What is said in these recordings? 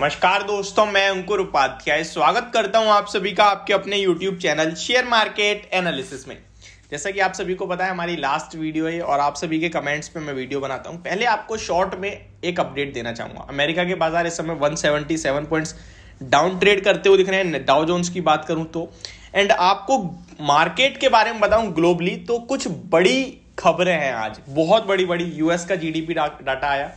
नमस्कार दोस्तों मैं अंकुर उपाध्याय स्वागत करता हूं आप सभी का आपके अपने YouTube channel share market analysis में जैसा कि आप सभी को पता है हमारी लास्ट वीडियो है और आप सभी के कमेंट्स पे मैं वीडियो बनाता हूं पहले आपको शॉर्ट में एक अपडेट देना चाहूंगा अमेरिका के बाजार इस समय 177 पॉइंट्स डाउन ट्रेड करते हुए दिख रहे हैं डाउ जोन्स की बात करूं तो एंड आपको मार्केट के बारे में बताऊं ग्लोबली तो कुछ बड़ी खबरें हैं आज बहुत बड़ी बड़ी यूएस का जीडीपी डाटा आया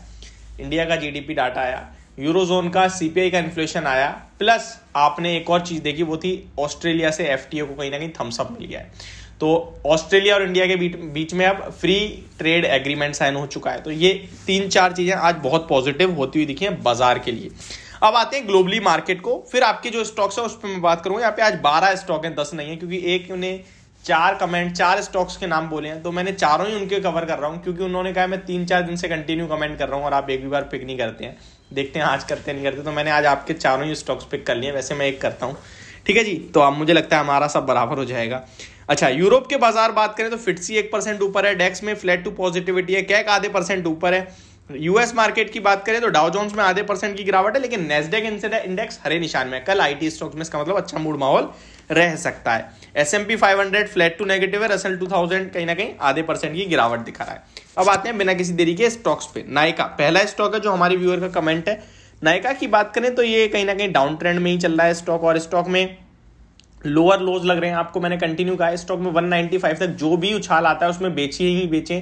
इंडिया का जीडीपी डाटा आया यूरोजोन का सीपीआई का इन्फ्लेशन आया प्लस आपने एक और चीज़ देखी वो थी ऑस्ट्रेलिया से एफ को कहीं ना कहीं थम्सअप मिल गया है तो ऑस्ट्रेलिया और इंडिया के बीच बीच में अब फ्री ट्रेड एग्रीमेंट साइन हो चुका है तो ये तीन चार चीज़ें आज बहुत पॉजिटिव होती हुई दिखी है बाजार के लिए अब आते हैं ग्लोबली मार्केट को फिर आपके जो स्टॉक्स है उस पर मैं बात करूंगा यहाँ पे आज बारह स्टॉक हैं दस नहीं है क्योंकि एक उन्हें चार कमेंट चार स्टॉक्स के नाम बोले हैं तो मैंने चारों ही उनके कवर कर रहा हूँ क्योंकि उन्होंने कहा मैं तीन चार दिन से कंटिन्यू कमेंट कर रहा हूँ और आप एक भी बार पिक नहीं करते हैं देखते हैं आज करते नहीं करते तो मैंने आज आपके चारों ही स्टॉक्स पिक कर लिए वैसे मैं एक करता हूँ ठीक है जी तो अब मुझे लगता है हमारा सब बराबर हो जाएगा अच्छा यूरोप के बाजार बात करें तो फिटसी एक परसेंट ऊपर है डेक्स में फ्लैट टू पॉजिटिविटी है कैक आधे परसेंट ऊपर है यूएस मार्केट की बात करें तो डाउ जोन्स में आधे परसेंट की गिरावट है लेकिन नेस्डेक इंडेक्स हरे निशान में कल आईटी स्टॉक्स में इसका मतलब अच्छा मूड माहौल रह सकता है S M P five hundred flat to negative है रसल टू थाउजेंड कहीं ना कहीं आधे परसेंट की गिरावट दिखा रहा है अब आते हैं बिना किसी देरी के स्टॉक्स पे नायका पहला स्टॉक है जो हमारे व्यूअर का कमेंट है नायका की बात करें तो ये कहीं ना कहीं डाउन ट्रेंड में ही चल रहा है स्टॉक और स्टॉक में लोअर लोज लग रहे हैं आपको मैंने कंटिन्यू कहा स्टॉक में 195 तक जो भी उछाल आता है उसमें बेचिए ही बेचे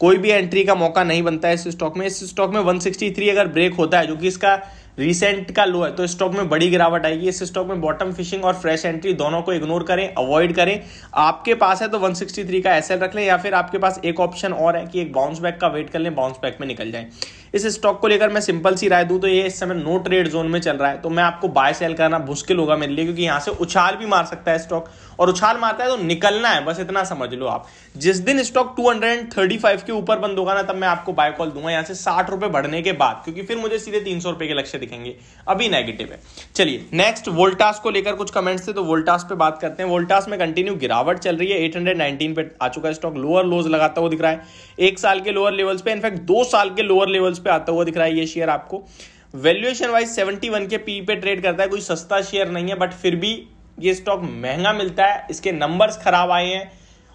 कोई भी एंट्री का मौका नहीं बनता है इस स्टॉक में इस स्टॉक में 163 अगर ब्रेक होता है जो कि इसका रिसेंट का लो है तो स्टॉक में बड़ी गिरावट आएगी इस स्टॉक में बॉटम फिशिंग और फ्रेश एंट्री दोनों को इग्नोर करें अवॉइड करें आपके पास है तो 163 का एसएल रख लें या फिर आपके पास एक ऑप्शन और है कि एक बाउंस बैक का वेट कर लें बाउंस बैक में निकल जाएं इस स्टॉक को लेकर मैं सिंपल सी राय दूं तो ये इस समय नो ट्रेड जोन में चल रहा है तो मैं आपको बाय सेल करना मुश्किल होगा मेरे लिए क्योंकि यहाँ से उछाल भी मार सकता है स्टॉक और उछाल मारता है तो निकलना है बस इतना समझ लो आप जिस दिन स्टॉक 235 के ऊपर बंद होगा ना तब मैं आपको बाय कॉल दूंगा यहाँ से साठ रुपए बढ़ने के बाद क्योंकि फिर मुझे सीधे तीन सौ रुपए के लक्ष्य दिखेंगे अभी नेगेटिव है चलिए नेक्स्ट वोल्टास को लेकर कुछ कमेंट्स थे तो वोल्टास पे बात करते हैं वोल्टास में कंटिन्यू गिरावट चल रही है 819 पे आ चुका है स्टॉक लोअर लोज लगाता हुआ दिख रहा है एक साल के लोअर लेवल्स पे इनफैक्ट दो साल के लोअर लेवल्स पे आता हुआ दिख रहा है ये शेयर आपको वैल्यूएशन वाइज सेवेंटी के पी e पे ट्रेड करता है कोई सस्ता शेयर नहीं है बट फिर भी ये स्टॉक महंगा मिलता है इसके नंबर्स खराब आए हैं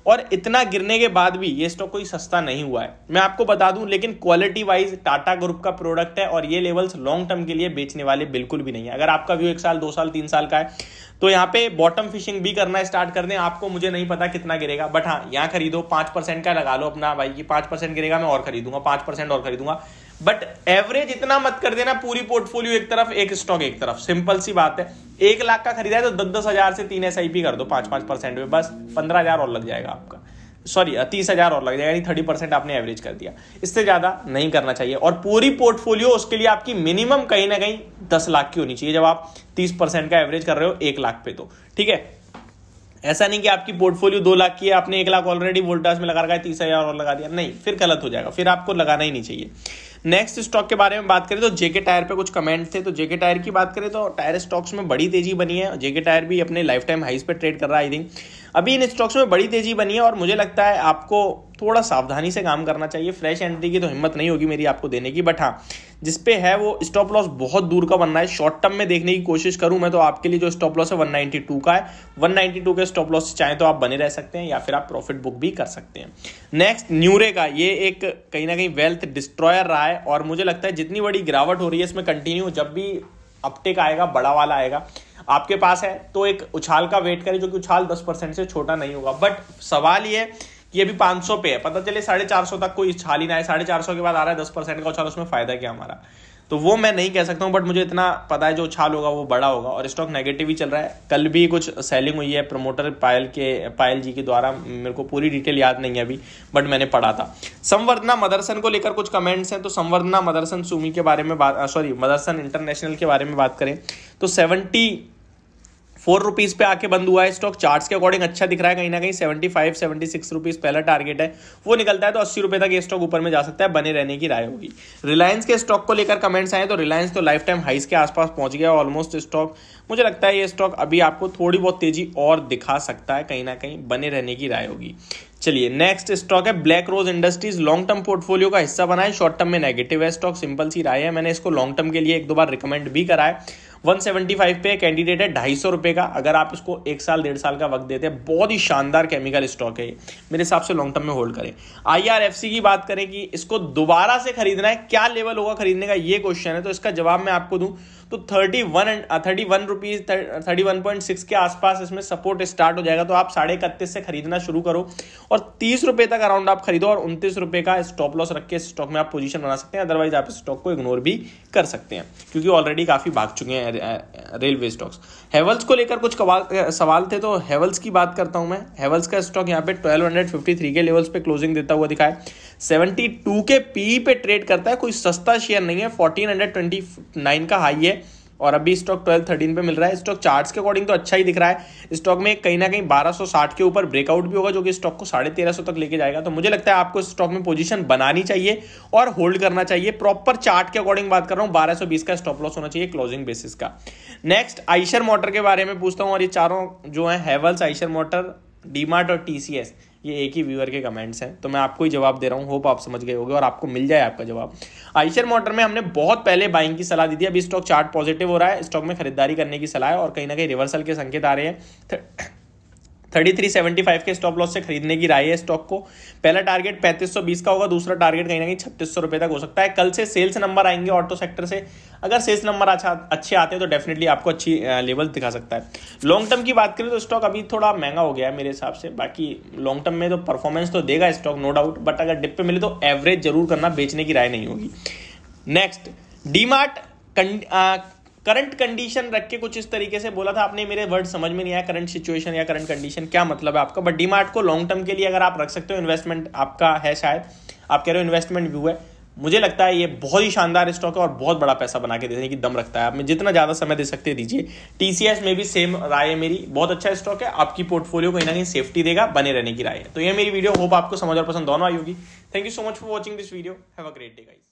और इतना गिरने के बाद भी ये स्टॉक कोई सस्ता नहीं हुआ है मैं आपको बता दूं लेकिन क्वालिटी वाइज टाटा ग्रुप का प्रोडक्ट है और ये लेवल्स लॉन्ग टर्म के लिए बेचने वाले बिल्कुल भी नहीं है अगर आपका व्यू एक साल दो साल तीन साल का है तो यहाँ पे बॉटम फिशिंग भी करना स्टार्ट कर दें आपको मुझे नहीं पता कितना गिरेगा बट हाँ यहाँ खरीदो पांच परसेंट का लगा लो अपना भाई की पांच परसेंट गिरेगा मैं और खरीदूंगा पांच परसेंट और खरीदूंगा बट एवरेज इतना मत कर देना पूरी पोर्टफोलियो एक तरफ एक स्टॉक एक तरफ सिंपल सी बात है एक लाख का खरीदा है तो दस दस हजार से तीन एस कर दो पांच पांच परसेंट में बस पंद्रह हजार और लग जाएगा आपका सॉरी तीस हजार और लग जाएगा यानी थर्टी परसेंट आपने एवरेज कर दिया इससे ज्यादा नहीं करना चाहिए और पूरी पोर्टफोलियो उसके लिए आपकी मिनिमम कहीं ना कहीं दस लाख की होनी चाहिए जब आप तीस परसेंट का एवरेज कर रहे हो एक लाख पे तो ठीक है ऐसा नहीं कि आपकी पोर्टफोलियो दो लाख की है आपने एक लाख ऑलरेडी वोल्टास में लगा रखा है तीस हजार और लगा दिया नहीं फिर गलत हो जाएगा फिर आपको लगाना ही नहीं चाहिए नेक्स्ट स्टॉक के बारे में बात करें तो जेके टायर पे कुछ कमेंट थे तो जेके टायर की बात करें तो टायर स्टॉक्स में बड़ी तेजी बनी है जेके टायर भी अपने लाइफ टाइम हाइस पर ट्रेड कर रहा है आई थिंक अभी इन स्टॉक्स में बड़ी तेजी बनी है और मुझे लगता है आपको थोड़ा सावधानी से काम करना चाहिए फ्रेश एंट्री की तो हिम्मत नहीं होगी मेरी आपको देने की बट हाँ जिसपे है वो स्टॉप लॉस बहुत दूर का बनना है शॉर्ट टर्म में देखने की कोशिश करूं मैं तो आपके लिए जो स्टॉप लॉस है वन का है वन के स्टॉप लॉस चाहे तो आप बने रह सकते हैं या फिर आप प्रॉफिट बुक भी कर सकते हैं नेक्स्ट न्यूरे का ये एक कहीं ना कहीं वेल्थ डिस्ट्रॉयर रहा है और मुझे लगता है जितनी बड़ी गिरावट हो रही है इसमें कंटिन्यू जब भी अपटेक आएगा बड़ा वाला आएगा आपके पास है तो एक उछाल का वेट करें जो कि उछाल दस परसेंट से छोटा नहीं होगा बट सवाल ये कि अभी 500 पे है पता चले साढ़े चार सौ तक कोई छाली ही ना है साढ़े चार सौ के बाद आ रहा है दस परसेंट का उछाल उसमें फायदा क्या हमारा तो वो मैं नहीं कह सकता हूँ बट मुझे इतना पता है जो उछाल होगा वो बड़ा होगा और स्टॉक नेगेटिव ही चल रहा है कल भी कुछ सेलिंग हुई है प्रमोटर पायल के पायल जी के द्वारा मेरे को पूरी डिटेल याद नहीं है अभी बट मैंने पढ़ा था संवर्धना मदरसन को लेकर कुछ कमेंट्स हैं तो संवर्धना मदरसन सुमी के बारे में बात सॉरी मदरसन इंटरनेशनल के बारे में बात करें तो सेवेंटी फोर रुपीज पे आके बंद हुआ है स्टॉक चार्ट्स के अकॉर्डिंग अच्छा दिख रहा है कहीं ना कहीं seventy five seventy six rupees पहला टारगेट है वो निकलता है तो अस्सी रुपए तक ये स्टॉक ऊपर में जा सकता है बने रहने की राय होगी रिलायंस के स्टॉक को लेकर कमेंट्स आए तो रिलायंस तो लाइफ टाइम हाइस के आसपास पहुंच गया ऑलमोस्ट स्टॉक मुझे लगता है ये स्टॉक अभी आपको थोड़ी बहुत तेजी और दिखा सकता है कहीं ना कहीं बने रहने की राय होगी चलिए नेक्स्ट स्टॉक है black rose industries long term portfolio का हिस्सा बना है शॉर्ट टर्म में नेगेटिव है स्टॉक सिंपल सी राय है मैंने इसको लॉन्ग टर्म के लिए एक दो बार रिकमेंड भी करा है 175 पे कैंडिडेट है ढाई सौ रुपए का अगर आप इसको एक साल डेढ़ साल का वक्त देते हैं बहुत ही शानदार केमिकल स्टॉक है मेरे हिसाब से लॉन्ग टर्म में होल्ड करें आईआरएफसी की बात करें कि इसको दोबारा से खरीदना है क्या लेवल होगा खरीदने का ये क्वेश्चन है तो इसका जवाब मैं आपको दूं तो thirty one thirty one rupees thirty one point six के आसपास इसमें सपोर्ट स्टार्ट हो जाएगा तो आप साढ़े इकतीस से खरीदना शुरू करो और तीस रुपए तक अराउंड आप खरीदो और उनतीस रुपए का स्टॉप लॉस रख के स्टॉक में आप पोजीशन बना सकते हैं अदरवाइज आप स्टॉक को इग्नोर भी कर सकते हैं क्योंकि ऑलरेडी काफी भाग चुके हैं रेलवे स्टॉक्स हेवल्स को लेकर कुछ सवाल थे तो हेवल्स की बात करता हूं मैं हेवल्स का स्टॉक यहाँ पे ट्वेल्व के लेवल्स पे क्लोजिंग देता हुआ दिखाए सेवेंटी के पी e पे ट्रेड करता है कोई सस्ता शेयर नहीं है फोर्टीन का हाई है और अभी स्टॉक ट्वेल्व थर्टीन पे मिल रहा है स्टॉक चार्ट्स के अकॉर्डिंग तो अच्छा ही दिख रहा है स्टॉक में कहीं ना कहीं 1260 के ऊपर ब्रेकआउट भी होगा जो कि स्टॉक को साढ़े तेरह तक लेके जाएगा तो मुझे लगता है आपको स्टॉक में पोजीशन बनानी चाहिए और होल्ड करना चाहिए प्रॉपर चार्ट के अकॉर्डिंग बात कर रहा हूँ बारह का स्टॉप लॉस होना चाहिए क्लोजिंग बेसिस का नेक्स्ट आइशर मोटर के बारे में पूछता हूँ और ये चारों जो है हैवल्स आइशर मोटर डीमार्ट और टीसीएस ये एक ही व्यूअर के कमेंट्स हैं तो मैं आपको ही जवाब दे रहा हूँ होप आप समझ गए होगे और आपको मिल जाए आपका जवाब आइशर मोटर में हमने बहुत पहले बाइंग की सलाह दी थी अभी स्टॉक चार्ट पॉजिटिव हो रहा है स्टॉक में खरीदारी करने की सलाह है और कहीं ना कहीं रिवर्सल के संकेत आ रहे हैं थर्टी थ्री सेवेंटी फाइव के स्टॉप लॉस से खरीदने की राय है स्टॉक को पहला टारगेट पैंतीस सौ बीस का होगा दूसरा टारगेट कहीं ना कहीं छत्तीस सौ रुपये तक हो सकता है कल से सेल्स नंबर आएंगे ऑटो सेक्टर से अगर सेल्स नंबर अच्छा अच्छे आते हैं तो डेफिनेटली आपको अच्छी लेवल दिखा सकता है लॉन्ग टर्म की बात करें तो स्टॉक अभी थोड़ा महंगा हो गया है मेरे हिसाब से बाकी लॉन्ग टर्म में तो परफॉर्मेंस तो देगा स्टॉक नो डाउट बट अगर डिप पे मिले तो एवरेज जरूर करना बेचने की राय नहीं होगी नेक्स्ट डीमार्ट करंट कंडीशन रख के कुछ इस तरीके से बोला था आपने मेरे वर्ड समझ में नहीं आया करंट सिचुएशन या करंट कंडीशन क्या मतलब है आपका बट डीमार्ट को लॉन्ग टर्म के लिए अगर आप रख सकते हो इन्वेस्टमेंट आपका है शायद आप कह रहे हो इन्वेस्टमेंट व्यू है मुझे लगता है ये बहुत ही शानदार स्टॉक है और बहुत बड़ा पैसा बना के देने की दम रखता है आप में जितना ज़्यादा समय दे सकते दीजिए टीसीएस में भी सेम राय है मेरी बहुत अच्छा स्टॉक है आपकी पोर्टफोलियो को कहीं ना कहीं सेफ्टी देगा बने रहने की राय है तो ये मेरी वीडियो होप आपको समझ और पसंद दोनों आई होगी thank you so much for watching this video have a great day guys